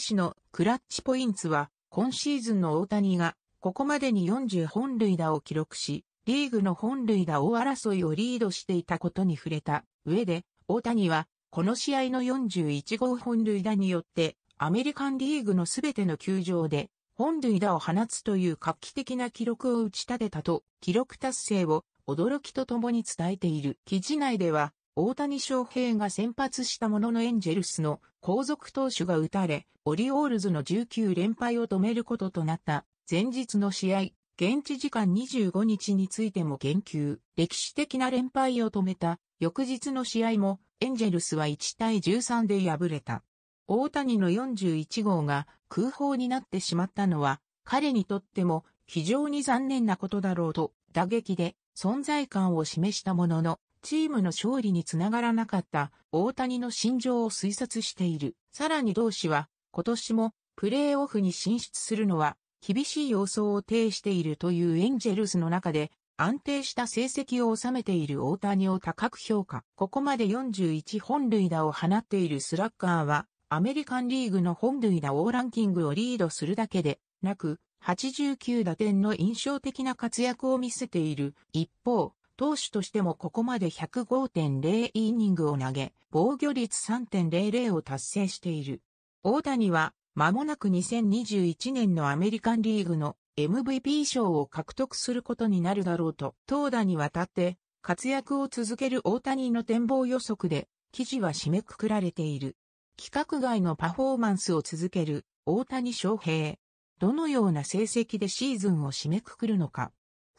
手のクラッチポインツは、今シーズンの大谷が、ここまでに40本塁打を記録し、リーグの本塁打王争いをリードしていたことに触れた上で、大谷は、この試合の41号本塁打によって、アメリカンリーグのすべての球場で、本塁打を放つという画期的な記録を打ち立てたと、記録達成を驚きとともに伝えている。記事内では、大谷翔平が先発したもののエンジェルスの後続投手が打たれ、オリオールズの19連敗を止めることとなった前日の試合、現地時間25日についても言及。歴史的な連敗を止めた翌日の試合もエンジェルスは1対13で敗れた。大谷の41号が空砲になってしまったのは彼にとっても非常に残念なことだろうと打撃で存在感を示したもののチームの勝利につながらなかった大谷の心情を推察している。さらに同氏は今年もプレーオフに進出するのは厳しい様相を呈しているというエンジェルスの中で安定した成績を収めている大谷を高く評価。ここまで41本塁打を放っているスラッガーは、アメリカンリーグの本塁打王ランキングをリードするだけでなく、89打点の印象的な活躍を見せている。一方、投手としてもここまで105.0イニングを投げ、防御率3.00を達成している。大谷は、間もなく2021年のアメリカンリーグの MVP 賞を獲得することになるだろうと、投打にわたって活躍を続ける大谷の展望予測で、記事は締めくくられている。規格外のパフォーマンスを続ける大谷翔平。どのような成績でシーズンを締めくくるのか。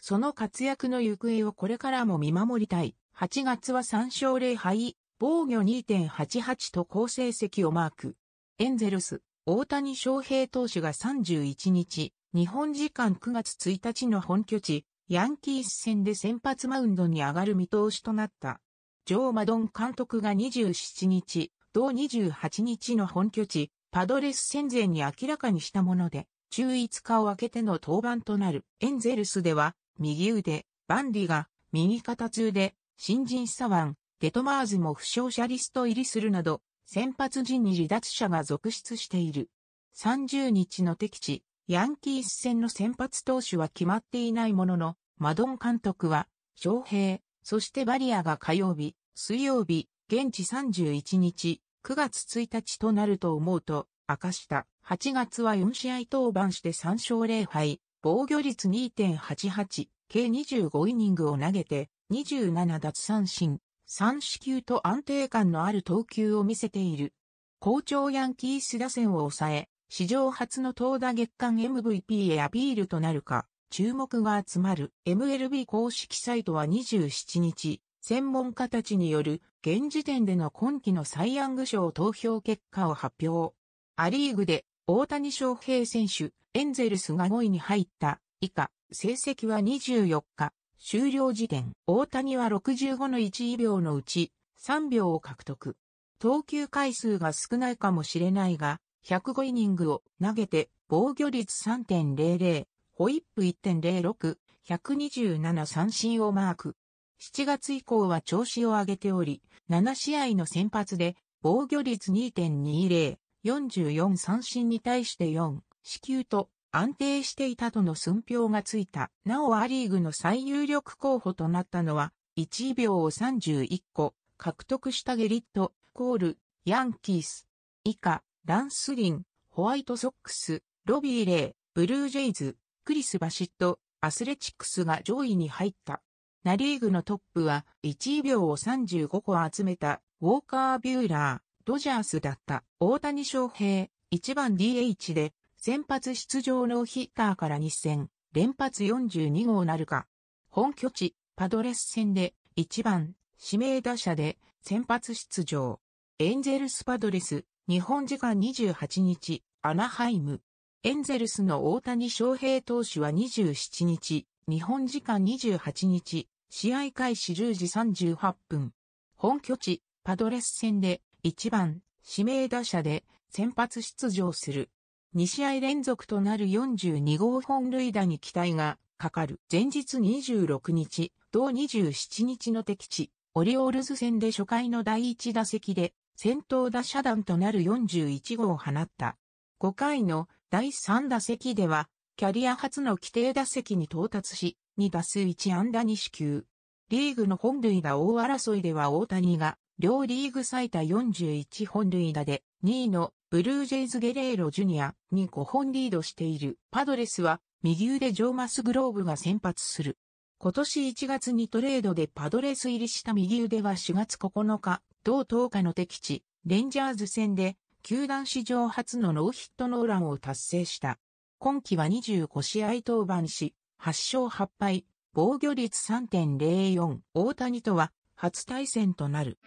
その活躍の行方をこれからも見守りたい。8月は3勝0敗、防御2.88と好成績をマーク。エンゼルス、大谷翔平投手が31日、日本時間9月1日の本拠地、ヤンキース戦で先発マウンドに上がる見通しとなった。ジョー・マドン監督が27日、同28日の本拠地、パドレス戦前に明らかにしたもので、中5日を明けての登板となるエンゼルスでは、右腕、バンディが、右肩痛で、新人サワン、デトマーズも負傷者リスト入りするなど、先発陣に離脱者が続出している。30日の敵地、ヤンキース戦の先発投手は決まっていないものの、マドン監督は、翔平、そしてバリアが火曜日、水曜日、現地31日、9月1日となると思うと、明かした。8月は4試合登板して3勝0敗、防御率2.88、計25イニングを投げて、27奪三振、3四球と安定感のある投球を見せている。好調ヤンキース打線を抑え、史上初の投打月間 MVP へアピールとなるか、注目が集まる MLB 公式サイトは27日、専門家たちによる現時点での今季のサイ・ヤング賞投票結果を発表。ア・リーグで大谷翔平選手、エンゼルスが5位に入った。以下、成績は24日、終了時点。大谷は65の1位秒のうち、3秒を獲得。投球回数が少ないかもしれないが、105イニングを投げて、防御率3.00、ホイップ1.06、127三振をマーク。7月以降は調子を上げており、7試合の先発で防御率2.20、44三振に対して4、四球と安定していたとの寸評がついた。なおアリーグの最有力候補となったのは、1秒を31個獲得したゲリット、コール、ヤンキース、以下、ランスリン、ホワイトソックス、ロビー・レイ、ブルージェイズ、クリス・バシット、アスレチックスが上位に入った。ナリーグのトップは1秒を35個集めたウォーカー・ビューラー。ドジャースだった大谷翔平、1番 DH で、先発出場のヒッターから2戦、連発42号なるか。本拠地、パドレス戦で、1番、指名打者で、先発出場。エンゼルスパドレス、日本時間28日、アナハイム。エンゼルスの大谷翔平投手は27日、日本時間28日、試合開始10時38分。本拠地、パドレス戦で、1番指名打者で先発出場する。2試合連続となる42号本塁打に期待がかかる。前日26日、同27日の敵地、オリオールズ戦で初回の第1打席で、先頭打者弾となる41号を放った。5回の第3打席では、キャリア初の規定打席に到達し、2打数1安打2支球。リーグの本塁打大争いでは大谷が両リーグ最多41本塁打で、2位のブルージェイズ・ゲレーロ・ジュニアに5本リードしているパドレスは、右腕ジョーマス・グローブが先発する。今年1月にトレードでパドレス入りした右腕は4月9日、同10日の敵地、レンジャーズ戦で、球団史上初のノーヒットノーランを達成した。今季は25試合登板し、8勝8敗、防御率3.04、大谷とは初対戦となる。